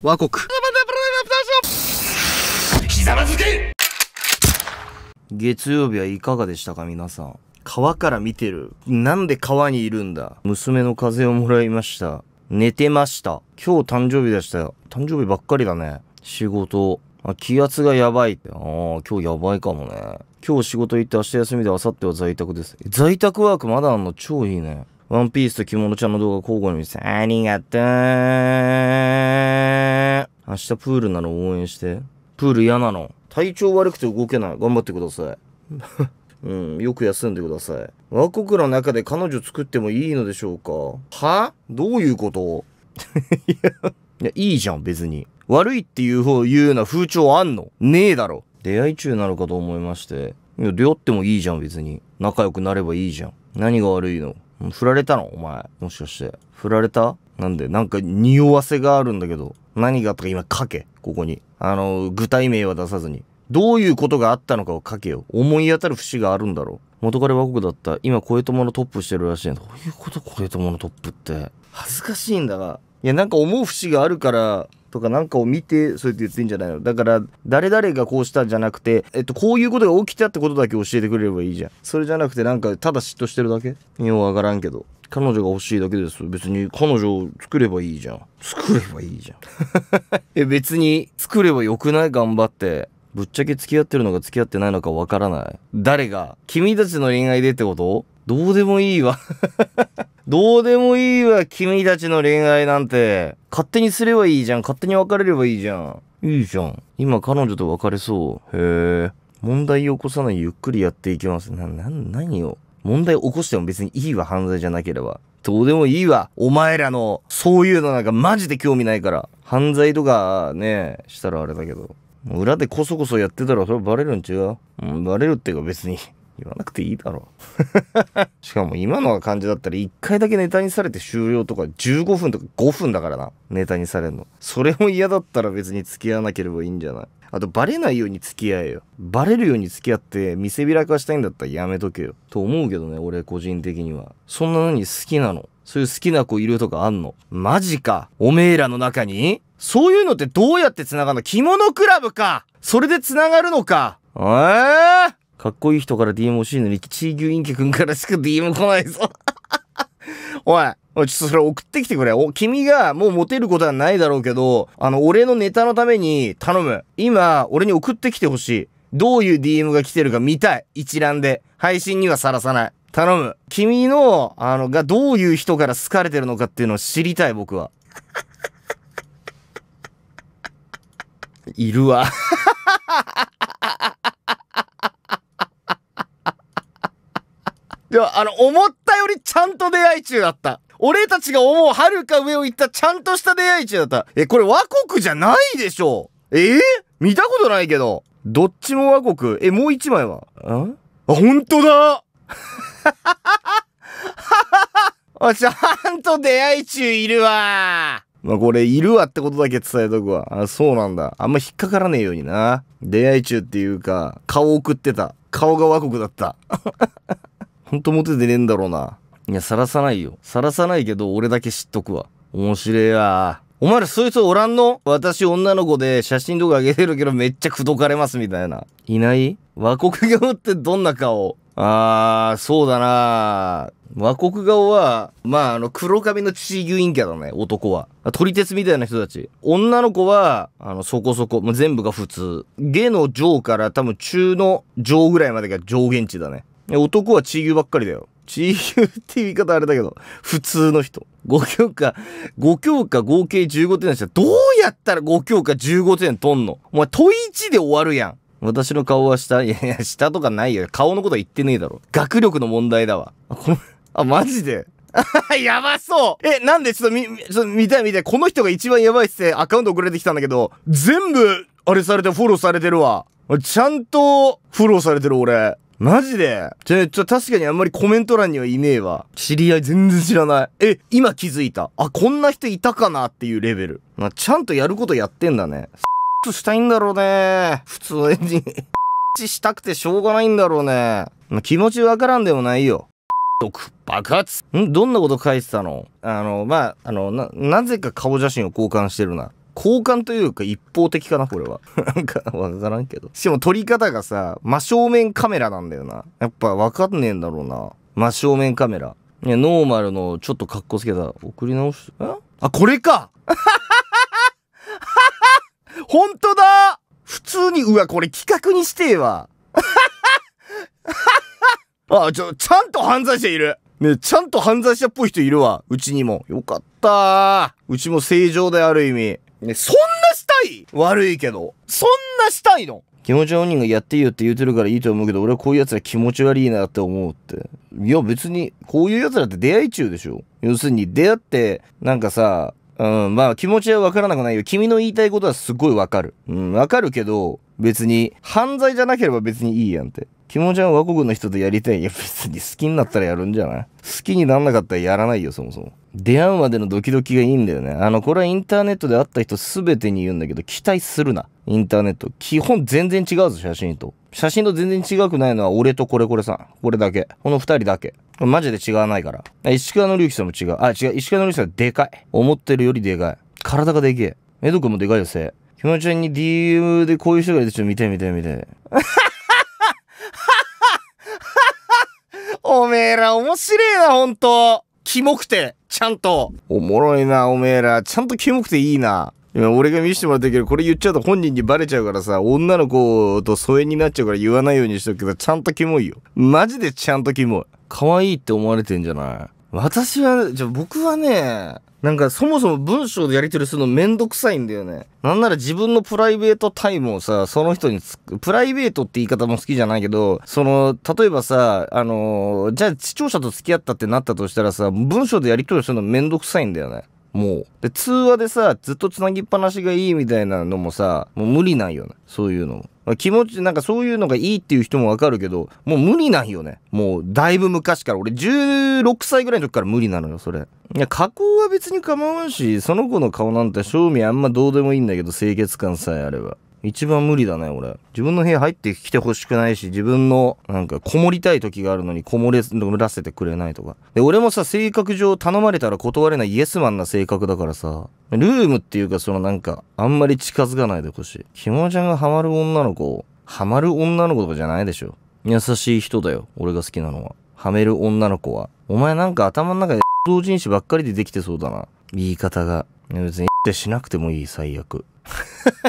和国ひざまずけ月曜日はいかがでしたか皆さん川から見てるなんで川にいるんだ娘の風邪をもらいました寝てました今日誕生日でしたよ誕生日ばっかりだね仕事あ気圧がやばいってああ今日やばいかもね今日仕事行って明日休みで明後日は在宅です在宅ワークまだあんの超いいねワンピースと着物ちゃんの動画交互に見せありがとう明日プールなの応援して。プール嫌なの。体調悪くて動けない。頑張ってください。うん、よく休んでください。和国の中で彼女作ってもいいのでしょうかはどういうこと いや、いいじゃん、別に。悪いっていう方言うような風潮あんのねえだろ。出会い中なのかと思いまして。いや、出会ってもいいじゃん、別に。仲良くなればいいじゃん。何が悪いの振られたのお前。もしかして。振られたなんで、なんか匂わせがあるんだけど、何があったか今書け、ここに。あの、具体名は出さずに。どういうことがあったのかを書けよ。思い当たる節があるんだろう。元彼は僕だった。今、小江友のトップしてるらしいどういうこと小江友のトップって。恥ずかしいんだが。いや、なんか思う節があるから、とかなんかを見て、そうやって言ってんじゃないの。だから、誰々がこうしたんじゃなくて、えっと、こういうことが起きたってことだけ教えてくれればいいじゃん。それじゃなくて、なんか、ただ嫉妬してるだけようわからんけど。彼女が欲しいだけです別に彼女を作ればいいじゃん作ればいいじゃん 別に作ればよくない頑張ってぶっちゃけ付き合ってるのか付き合ってないのかわからない誰が君たちの恋愛でってことどうでもいいわ どうでもいいわ君たちの恋愛なんて勝手にすればいいじゃん勝手に別れればいいじゃんいいじゃん今彼女と別れそうへえ問題を起こさないゆっくりやっていきますな、な、何を問題起こしても別にいいわ、犯罪じゃなければ。どうでもいいわ。お前らの、そういうのなんかマジで興味ないから。犯罪とかね、したらあれだけど。裏でこそこそやってたらそれバレるん違う、うん、バレるっていうか別に。言わなくていいだろ しかも今の感じだったら1回だけネタにされて終了とか15分とか5分だからな。ネタにされんの。それも嫌だったら別に付き合わなければいいんじゃないあと、バレないように付き合えよ。バレるように付き合って、見せびらかしたいんだったらやめとけよ。と思うけどね、俺個人的には。そんなのに好きなのそういう好きな子いるとかあんのマジか。おめえらの中にそういうのってどうやって繋がるの着物クラブかそれで繋がるのかええー、かっこいい人から DM 欲しいのに、チーギュインキ君からしか DM 来ないぞ。おい、ちょっとそれ送ってきてくれ。お、君がもうモテることはないだろうけど、あの、俺のネタのために頼む。今、俺に送ってきてほしい。どういう DM が来てるか見たい。一覧で。配信にはさらさない。頼む。君の、あの、がどういう人から好かれてるのかっていうのを知りたい、僕は。いるわ。いや、あの、思ったよりちゃんと出会い中だった。俺たちが思う遥か上を行ったちゃんとした出会い地だった。え、これ和国じゃないでしょえー、見たことないけど。どっちも和国。え、もう一枚はんあ、ほんとだ あ、ちゃんと出会い中いるわまあこれ、いるわってことだけ伝えとくわ。あ、そうなんだ。あんま引っかからねえようにな。出会い中っていうか、顔送ってた。顔が和国だった。ほんとモテてねえんだろうな。いや、さらさないよ。さらさないけど、俺だけ知っとくわ。面白いわ。お前らそいつおらんの私女の子で写真とか上げてるけどめっちゃ口説かれますみたいな。いない和国顔ってどんな顔あー、そうだな和国顔は、まあ、あの、黒髪の地球陰キャだね、男は。撮り鉄みたいな人たち。女の子は、あの、そこそこ、全部が普通。下の上から多分中の上ぐらいまでが上限値だね。男は地球ばっかりだよ。自由って言い方あれだけど、普通の人。5教科、5教科合計15点だしたどうやったら5教科15点取んのお前、問1で終わるやん。私の顔は下、いやいや、下とかないよ。顔のこと言ってねえだろ。学力の問題だわ。あ、この、あ、マジで やばそうえ、なんでちょっとみ、ちょっと見たい見たい。この人が一番やばいっすね。アカウント送れてきたんだけど、全部、あれされてフォローされてるわ。ちゃんと、フォローされてる俺。マジでじゃあ、ちょ、確かにあんまりコメント欄にはいねえわ。知り合い全然知らない。え、今気づいた。あ、こんな人いたかなっていうレベル。まあ、ちゃんとやることやってんだね。したいんだろうね。普通のエンジにしたくてしょうがないんだろうね。まあ、気持ちわからんでもないよ。毒爆発んどんなこと書いてたのあの、まあ、あの、な、なぜか顔写真を交換してるな。交換というか一方的かな、これは。なんか、わからんけど。しかも撮り方がさ、真正面カメラなんだよな。やっぱわかんねえんだろうな。真正面カメラ。いや、ノーマルのちょっと格好つけた。送り直し、んあ、これかほんとだ普通に、うわ、これ企画にしてえわ。あ、ちょ、ちゃんと犯罪者いる。ね、ちゃんと犯罪者っぽい人いるわ。うちにも。よかったうちも正常である意味。ね、そんなしたい悪いけど。そんなしたいの気持ち本人がやっていいよって言うてるからいいと思うけど、俺はこういう奴ら気持ち悪いなって思うって。いや別に、こういう奴らって出会い中でしょ要するに出会って、なんかさ、うん、まあ気持ちはわからなくないよ。君の言いたいことはすごいわかる。うん、わかるけど、別に、犯罪じゃなければ別にいいやんって。気持ちは和国の人とやりたい。いや、別に好きになったらやるんじゃない好きになんなかったらやらないよ、そもそも。出会うまでのドキドキがいいんだよね。あの、これはインターネットで会った人全てに言うんだけど、期待するな。インターネット。基本全然違うぞ、写真と。写真と全然違くないのは俺とこれこれさん。これだけ。この二人だけ。マジで違わないから。石川のりゆきさんも違う。あ、違う。石川のりゆきさんでかい。思ってるよりでかい。体がでけえ。江戸くんもでかいよ、せ。キモちゃんに DM でこういう人がいるちょっと見て見て見て。めえら面白えな、ほんと。キモくて、ちゃんと。おもろいな、おめえら。ちゃんとキモくていいな。今俺が見せてもらったけど、これ言っちゃうと本人にバレちゃうからさ、女の子と疎遠になっちゃうから言わないようにしとくけど、ちゃんとキモいよ。マジでちゃんとキモい。可愛いって思われてんじゃない私は、じゃ僕はね、なんかそもそも文章でやり取りするのめんどくさいんだよね。なんなら自分のプライベートタイムをさ、その人につく、プライベートって言い方も好きじゃないけど、その、例えばさ、あのじゃあ視聴者と付き合ったってなったとしたらさ、文章でやり取りするのめんどくさいんだよね。もう。で、通話でさ、ずっとつなぎっぱなしがいいみたいなのもさ、もう無理なんよね。そういうのも。気持ちなんかそういうのがいいっていう人もわかるけどもう無理なんよねもうだいぶ昔から俺16歳ぐらいの時から無理なのよそれいや加工は別に構わんしその子の顔なんて正味あんまどうでもいいんだけど清潔感さえあれば一番無理だね、俺。自分の部屋入ってきてほしくないし、自分の、なんか、こもりたい時があるのに、こもれ乗らせてくれないとか。で、俺もさ、性格上、頼まれたら断れないイエスマンな性格だからさ、ルームっていうか、そのなんか、あんまり近づかないでほしい。ひもちゃんがハマる女の子、ハマる女の子とかじゃないでしょ。優しい人だよ、俺が好きなのは。ハメる女の子は。お前なんか頭の中で、同人誌ばっかりでできてそうだな。言い方が。別に、ってしなくてもいい、最悪。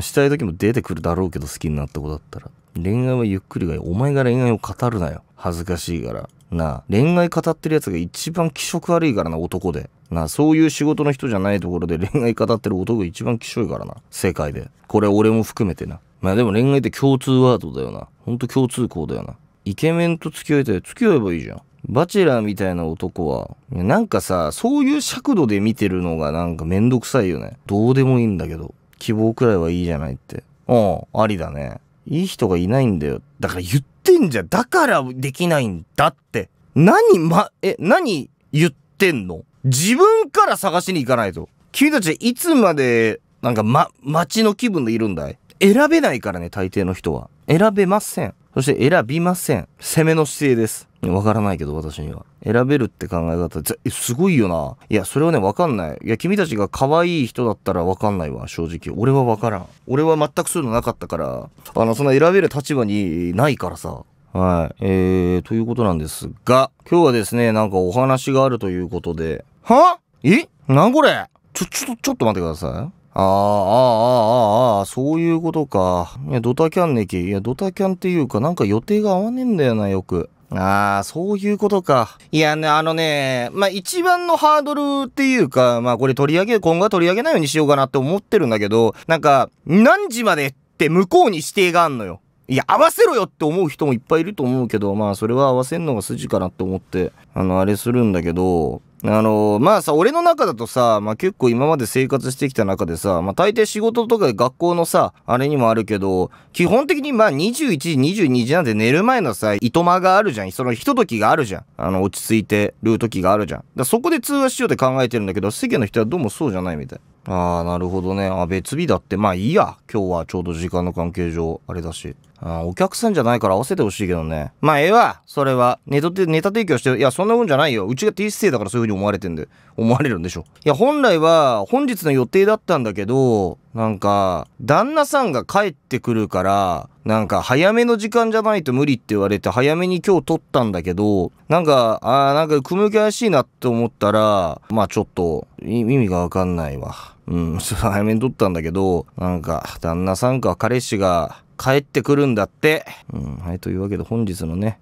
したい時も出てくるだろうけど好きになった子だったら。恋愛はゆっくりがいい。お前が恋愛を語るなよ。恥ずかしいから。なあ、恋愛語ってるやつが一番気色悪いからな、男で。なあ、そういう仕事の人じゃないところで恋愛語ってる男が一番気色いからな。世界で。これ俺も含めてな。まあでも恋愛って共通ワードだよな。ほんと共通項だよな。イケメンと付き合いたい。付き合えばいいじゃん。バチェラーみたいな男は、なんかさ、そういう尺度で見てるのがなんかめんどくさいよね。どうでもいいんだけど。希望くらいはいいじゃないって。うん、ありだね。いい人がいないんだよ。だから言ってんじゃん。だからできないんだって。何、ま、え、何言ってんの自分から探しに行かないと。君たちいつまで、なんかま、街の気分でいるんだい選べないからね、大抵の人は。選べません。そして選びません。攻めの姿勢です。わからないけど、私には。選べるって考え方、え、すごいよな。いや、それはね、わかんない。いや、君たちが可愛い人だったらわかんないわ、正直。俺はわからん。俺は全くそういうのなかったから、あの、その選べる立場にないからさ。はい。えー、ということなんですが、今日はですね、なんかお話があるということで。はえなんこれちょ、ちょ、ちょっと待ってください。ああ、ああ、ああ、ああ、そういうことか。いや、ドタキャンねき。いや、ドタキャンっていうか、なんか予定が合わねえんだよな、よく。ああ、そういうことか。いやね、あのね、まあ、一番のハードルっていうか、まあ、これ取り上げ、今後は取り上げないようにしようかなって思ってるんだけど、なんか、何時までって向こうに指定があんのよ。いや、合わせろよって思う人もいっぱいいると思うけど、まあ、それは合わせんのが筋かなって思って、あの、あれするんだけど、あのまあさ、俺の中だとさ、まあ結構今まで生活してきた中でさ、まあ大抵仕事とか学校のさ、あれにもあるけど、基本的にまあ21時、22時なんて寝る前のさ、いとがあるじゃん。その一時があるじゃん。あの、落ち着いてる時があるじゃん。だそこで通話しようって考えてるんだけど、世間の人はどうもそうじゃないみたい。ああ、なるほどね。あ、別日だって。まあいいや。今日はちょうど時間の関係上、あれだし。あお客さんじゃないから合わせてほしいけどね。まあ、ええわそれは。ネタ、ネタ提供していや、そんなもんじゃないよ。うちが T 姿勢だからそういう風に思われてんで、思われるんでしょ。いや、本来は、本日の予定だったんだけど、なんか、旦那さんが帰ってくるから、なんか、早めの時間じゃないと無理って言われて、早めに今日撮ったんだけど、なんか、あーなんか、組むけ怪しいなって思ったら、まあちょっと、意味がわかんないわ。うん、早めに撮ったんだけど、なんか、旦那さんか彼氏が帰ってくるんだって。うん、はい、というわけで本日のね、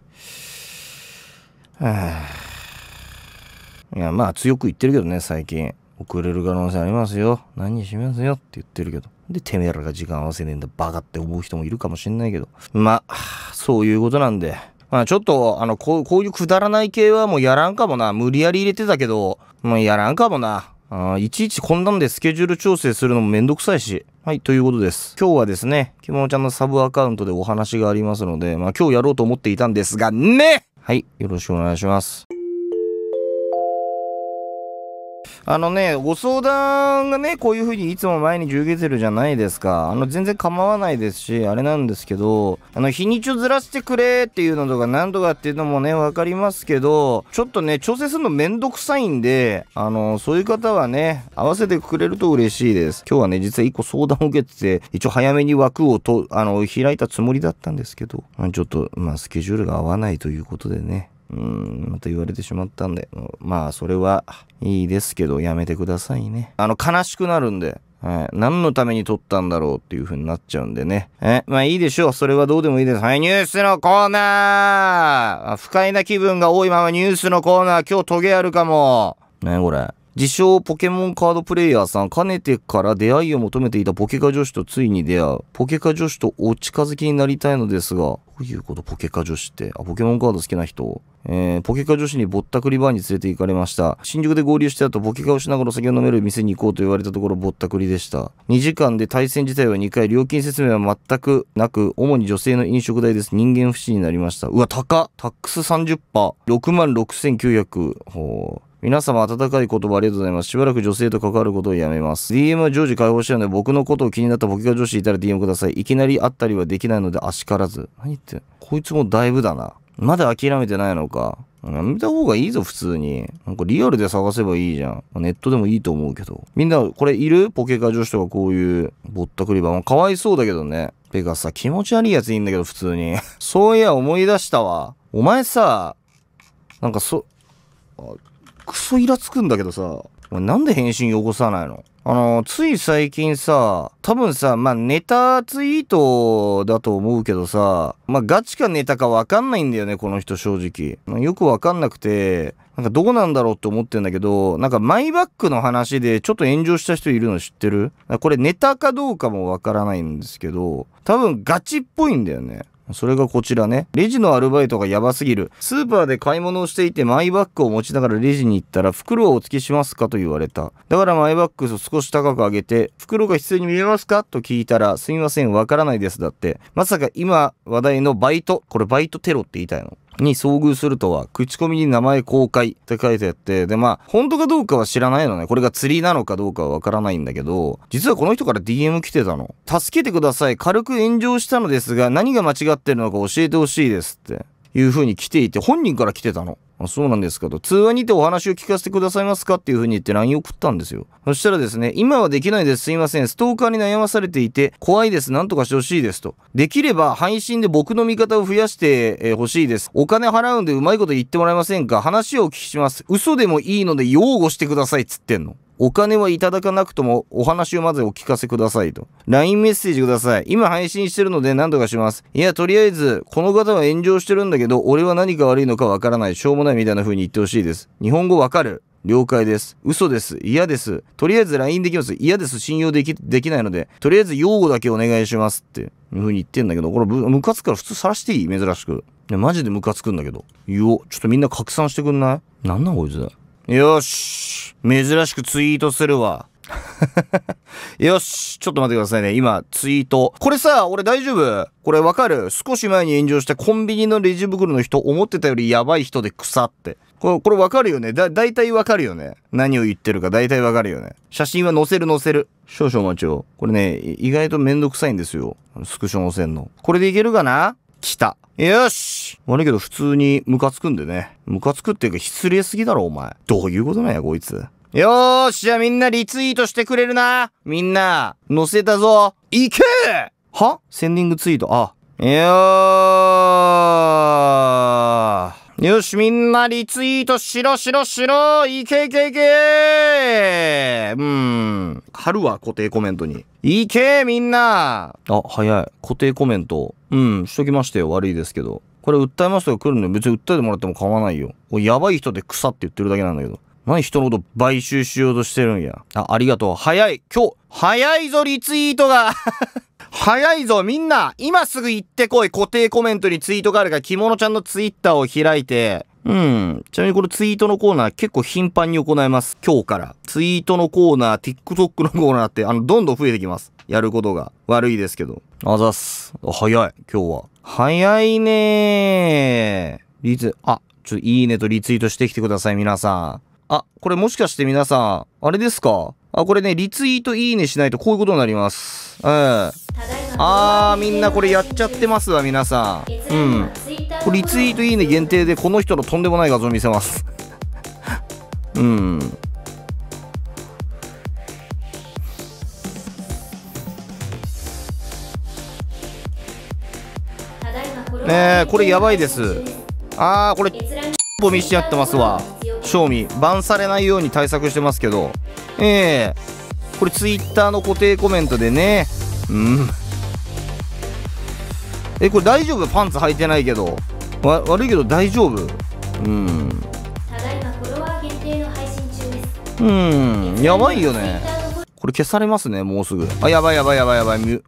はあ、いや、まあ強く言ってるけどね、最近。遅れる可能性ありますよ。何しますよって言ってるけど。で、てめえらが時間合わせねえんだ、バカって思う人もいるかもしんないけど。まあ、そういうことなんで。まあちょっと、あの、こう、こういうくだらない系はもうやらんかもな。無理やり入れてたけど、もうやらんかもな。あいちいちこんなんでスケジュール調整するのもめんどくさいし。はい、ということです。今日はですね、きももちゃんのサブアカウントでお話がありますので、まあ今日やろうと思っていたんですが、ねはい、よろしくお願いします。あのね、ご相談がね、こういうふうにいつも前に10ゲゼルじゃないですか。あの、全然構わないですし、あれなんですけど、あの、日にちをずらしてくれっていうのとか何とかっていうのもね、わかりますけど、ちょっとね、調整するのめんどくさいんで、あの、そういう方はね、合わせてくれると嬉しいです。今日はね、実は1個相談を受けてて、一応早めに枠をと、あの、開いたつもりだったんですけど、ちょっと、まあ、スケジュールが合わないということでね。うん、また言われてしまったんで、まあ、それはいいですけど、やめてくださいね。あの、悲しくなるんで、はい。何のために撮ったんだろうっていう風になっちゃうんでね。え、まあいいでしょう。それはどうでもいいです。はい、ニュースのコーナー不快な気分が多いままニュースのコーナー、今日トゲあるかも。ね、これ。自称ポケモンカードプレイヤーさん、かねてから出会いを求めていたポケカ女子とついに出会う。ポケカ女子とお近づきになりたいのですが、どういうことポケカ女子って。あ、ポケモンカード好きな人えー、ポケカ女子にぼったくりバーに連れて行かれました。新宿で合流して後、ポケカをしながら酒を飲める店に行こうと言われたところぼったくりでした。2時間で対戦自体は2回、料金説明は全くなく、主に女性の飲食代です。人間不信になりました。うわ、高タックス 30%!6 6900。ほう。皆様温かい言葉ありがとうございます。しばらく女性と関わることをやめます。DM は常時解放してるので、僕のことを気になった僕が女子いたら DM ください。いきなり会ったりはできないので、あしからず。何言って、こいつもだいぶだな。まだ諦めてないのか。やめた方がいいぞ、普通に。なんかリアルで探せばいいじゃん。ネットでもいいと思うけど。みんな、これいるポケカ女子とかこういう、ぼったくり版。かわいそうだけどね。てかさ、気持ち悪いやついいんだけど、普通に。そういや、思い出したわ。お前さ、なんかそ、クソイラつくんだけどさ、なんで返信汚さないのあの、つい最近さ、多分さ、まあ、ネタツイートだと思うけどさ、まあ、ガチかネタかわかんないんだよね、この人正直。よくわかんなくて、なんかどうなんだろうって思ってんだけど、なんかマイバッグの話でちょっと炎上した人いるの知ってるこれネタかどうかもわからないんですけど、多分ガチっぽいんだよね。それがこちらね。レジのアルバイトがやばすぎる。スーパーで買い物をしていてマイバッグを持ちながらレジに行ったら袋をお付けしますかと言われた。だからマイバッグを少し高く上げて、袋が必要に見えますかと聞いたら、すみません、わからないですだって。まさか今話題のバイト。これバイトテロって言いたいの。に遭遇するとは、口コミに名前公開って書いてあって、で、まあ、本当かどうかは知らないのね。これが釣りなのかどうかはわからないんだけど、実はこの人から DM 来てたの。助けてください。軽く炎上したのですが、何が間違ってるのか教えてほしいですって。いう風に来ていて、本人から来てたの。あ、そうなんですかと、通話にてお話を聞かせてくださいますかっていう風に言って LINE 送ったんですよ。そしたらですね、今はできないです。すいません。ストーカーに悩まされていて、怖いです。なんとかしてほしいですと。できれば配信で僕の味方を増やしてほしいです。お金払うんでうまいこと言ってもらえませんか話をお聞きします。嘘でもいいので擁護してくださいつってんの。お金はいただかなくともお話をまずお聞かせくださいと。LINE メッセージください。今配信してるので何とかします。いや、とりあえず、この方は炎上してるんだけど、俺は何か悪いのかわからない。しょうもないみたいな風に言ってほしいです。日本語わかる了解です。嘘です。嫌です。とりあえず LINE できます。嫌です。信用でき、できないので、とりあえず用語だけお願いしますっていう風に言ってんだけど、これムカつくから普通晒していい珍しく。やマジでムカつくんだけど。いよ、ちょっとみんな拡散してくんないなんなんこいつ。よし珍しくツイートするわ よし、ちょっと待ってくださいね。今、ツイート。これさ、俺大丈夫これわかる少し前に炎上したコンビニのレジ袋の人、思ってたよりやばい人で腐って。これ、これわかるよねだ、大体わかるよね何を言ってるか大体わかるよね。写真は載せる載せる。少々お待ちを。これね、意外とめんどくさいんですよ。スクショ載せんの。これでいけるかな来た。よし悪いけど普通にムカつくんでね。ムカつくっていうか失礼すぎだろ、お前。どういうことなんや、こいつ。よーし、じゃあみんなリツイートしてくれるなみんな、乗せたぞ行けはセンディングツイート、あ。よーよし、みんなリツイートしろしろしろいけいけいけーうん。貼るわ、固定コメントに。いけみんなあ、早い。固定コメント。うん、しときましたよ。悪いですけど。これ訴えますとか来るんで、別に訴えてもらっても構わないよ。やばい人で草って言ってるだけなんだけど。何人のこと買収しようとしてるんや。あ、ありがとう。早い。今日、早いぞ、リツイートが。早いぞ、みんな今すぐ行ってこい固定コメントにツイートがあるから、着物ちゃんのツイッターを開いて、うん。ちなみにこのツイートのコーナー結構頻繁に行います。今日から。ツイートのコーナー、TikTok のコーナーって、あの、どんどん増えてきます。やることが。悪いですけど。あざっす。早い、今日は。早いねー。リツ、あ、ちょ、いいねとリツイートしてきてください、皆さん。あ、これもしかして皆さん、あれですかあ、これね、リツイートいいねしないとこういうことになります。うん。あー、みんなこれやっちゃってますわ、皆さん。うん。これリツイートいいね限定でこの人のとんでもない画像見せますうんねえこれやばいですああこれぼみしちゃってますわ賞味バンされないように対策してますけどええー、これツイッターの固定コメントでねうんえこれ大丈夫パンツ履いてないけどわ悪いけど大丈夫うんただいまフォロワー限定の配信中ですうんやばいよねこれ消されますねもうすぐあやばいやばいやばいやばい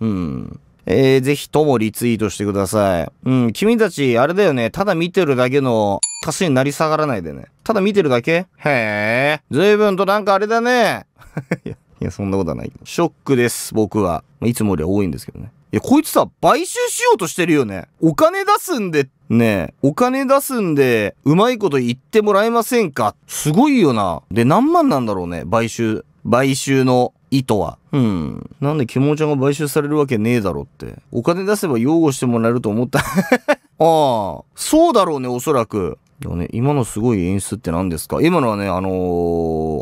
うんえー、ぜひともリツイートしてください。うん、君たち、あれだよね、ただ見てるだけの足しになり下がらないでね。ただ見てるだけへえ、随分となんかあれだね。いや、そんなことはない。ショックです、僕は。いつもより多いんですけどね。いや、こいつさ、買収しようとしてるよね。お金出すんで、ねお金出すんで、うまいこと言ってもらえませんかすごいよな。で、何万なんだろうね、買収。買収の意図は。うん。なんで、キモちゃんが買収されるわけねえだろって。お金出せば擁護してもらえると思った。ああ、そうだろうね、おそらく。でもね、今のすごい演出って何ですか今のはね、あの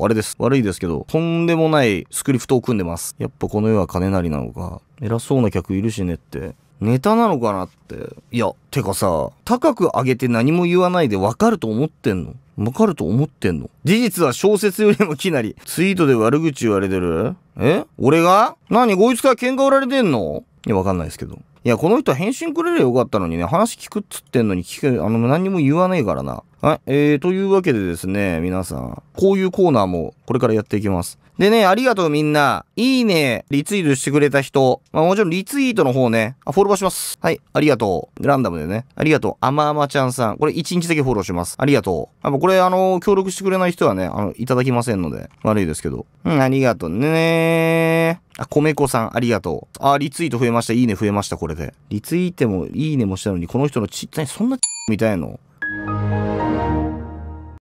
ー、あれです。悪いですけど、とんでもないスクリプトを組んでます。やっぱこの世は金なりなのか。偉そうな客いるしねって。ネタなのかなって。いや、てかさ、高く上げて何も言わないでわかると思ってんのわかると思ってんの事実は小説よりもきなり。ツイートで悪口言われてるえ俺が何こいつから喧嘩売られてんのいや、わかんないですけど。いや、この人は返信くれりゃよかったのにね、話聞くっつってんのに聞く、あの、何も言わないからな。はい、えー、というわけでですね、皆さん、こういうコーナーもこれからやっていきます。でね、ありがとうみんな。いいね、リツイートしてくれた人。まあもちろんリツイートの方ね。あ、フォローします。はい、ありがとう。ランダムでね。ありがとう。あまあまちゃんさん。これ1日だけフォローします。ありがとう。やっぱこれ、あの、協力してくれない人はね、あの、いただきませんので。悪いですけど。うん、ありがとうねあ、米子さん、ありがとう。あ、リツイート増えました。いいね増えました、これで。リツイートも、いいねもしたのに、この人のちっちゃい、そんなみたいの